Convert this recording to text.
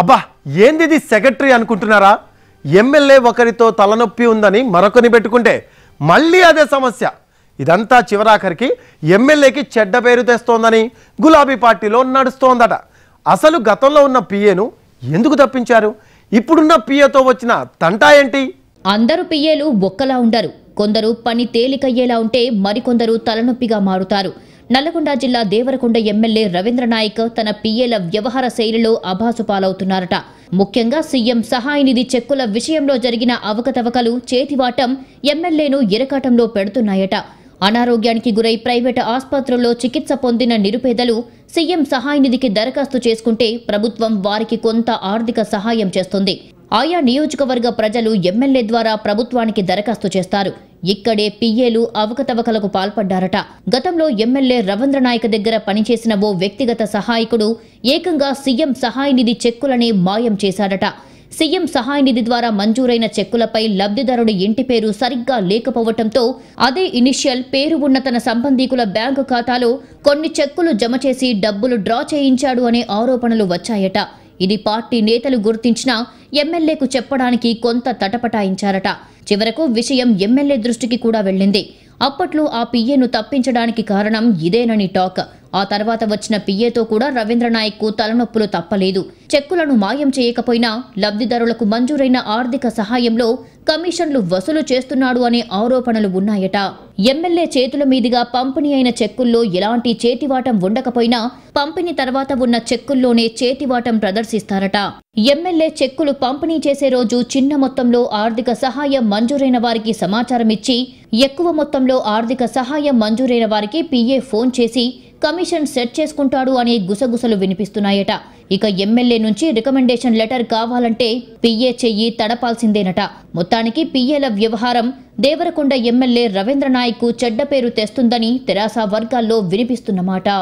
అబ్బా ఏందిది సెక్రటరీ అనుకుంటున్నారా ఎమ్మెల్యే ఒకరితో తలనొప్పి ఉందని మరొకరిని పెట్టుకుంటే మళ్ళీ అదే సమస్య ఇదంతా చివరాఖరికి ఎమ్మెల్యేకి చెడ్డ పేరు తెస్తోందని గులాబీ పార్టీలో నడుస్తోందట అసలు గతంలో ఉన్న పిఏను ఎందుకు తప్పించారు ఇప్పుడున్న పిఏతో వచ్చిన తంటా ఏంటి అందరు పిఏలు ఒక్కలా ఉండరు కొందరు పని తేలికయ్యేలా ఉంటే మరికొందరు తలనొప్పిగా మారుతారు నల్లగొండ జిల్లా దేవరకొండ ఎమ్మెల్యే రవీంద్ర నాయక్ తన పిఏల వ్యవహార శైలిలో అభాసు పాలవుతున్నారట ముఖ్యంగా సీఎం సహాయనిధి చెక్కుల విషయంలో జరిగిన అవకతవకలు చేతివాటం ఎమ్మెల్యేను ఇరకాటంలో పెడుతున్నాయట అనారోగ్యానికి గురై ప్రైవేటు ఆసుపత్రుల్లో చికిత్స పొందిన నిరుపేదలు సీఎం సహాయనిధికి దరఖాస్తు చేసుకుంటే ప్రభుత్వం వారికి కొంత ఆర్థిక సహాయం చేస్తుంది ఆయా నియోజకవర్గ ప్రజలు ఎమ్మెల్యే ద్వారా ప్రభుత్వానికి దరఖాస్తు చేస్తారు ఇక్కడే పిఏలు అవకతవకలకు పాల్పడ్డారట గతంలో ఎమ్మెల్యే రవీంద్రనాయక్ దగ్గర పనిచేసిన ఓ వ్యక్తిగత సహాయకుడు ఏకంగా సీఎం సహాయ నిధి చెక్కులని మాయం చేశాడట సీఎం సహాయ నిధి ద్వారా మంజూరైన చెక్కులపై లబ్ధిదారుడి ఇంటి పేరు సరిగ్గా లేకపోవడంతో అదే ఇనిషియల్ పేరు ఉన్న తన సంబంధీకుల బ్యాంకు ఖాతాలో కొన్ని చెక్కులు జమ చేసి డబ్బులు డ్రా చేయించాడు అనే ఆరోపణలు వచ్చాయట ఇది పార్టీ నేతలు గుర్తించినా ఎమ్మెల్యేకు చెప్పడానికి కొంత తటపటాయించారట చివరకు విషయం ఎమ్మెల్యే దృష్టికి కూడా వెళ్ళింది అప్పట్లో ఆ పిఏను తప్పించడానికి కారణం ఇదేనని టాక్ ఆ తర్వాత వచ్చిన పిఏతో కూడా రవీంద్రనాయక్కు తలనొప్పులు తప్పలేదు చెక్కులను మాయం చేయకపోయినా లబ్ధిదారులకు మంజూరైన ఆర్థిక సహాయంలో కమిషన్లు వసూలు చేస్తున్నాడు అనే ఆరోపణలు ఉన్నాయట ఎమ్మెల్యే చేతుల మీదుగా పంపిణీ అయిన చెక్కుల్లో ఎలాంటి చేతివాటం ఉండకపోయినా పంపిణీ తర్వాత ఉన్న చెక్కుల్లోనే చేతివాటం ప్రదర్శిస్తారట ఎమ్మెల్యే చెక్కులు పంపిణీ చేసే రోజు చిన్న మొత్తంలో ఆర్థిక సహాయం మంజూరైన వారికి సమాచారం ఇచ్చి ఎక్కువ మొత్తంలో ఆర్థిక సహాయం మంజూరైన వారికి పిఏ ఫోన్ చేసి కమిషన్ సెట్ చేసుకుంటాడు అనే గుసగుసలు వినిపిస్తున్నాయట ఇక ఎమ్మెల్యే నుంచి రికమెండేషన్ లెటర్ కావాలంటే పిఏ చెయ్యి తడపాల్సిందేనట మొత్తానికి పిఏల వ్యవహారం దేవరకొండ ఎమ్మెల్యే రవీంద్రనాయక్ చెడ్డ పేరు తెస్తుందని తెరాస వర్గాల్లో వినిపిస్తున్నమాట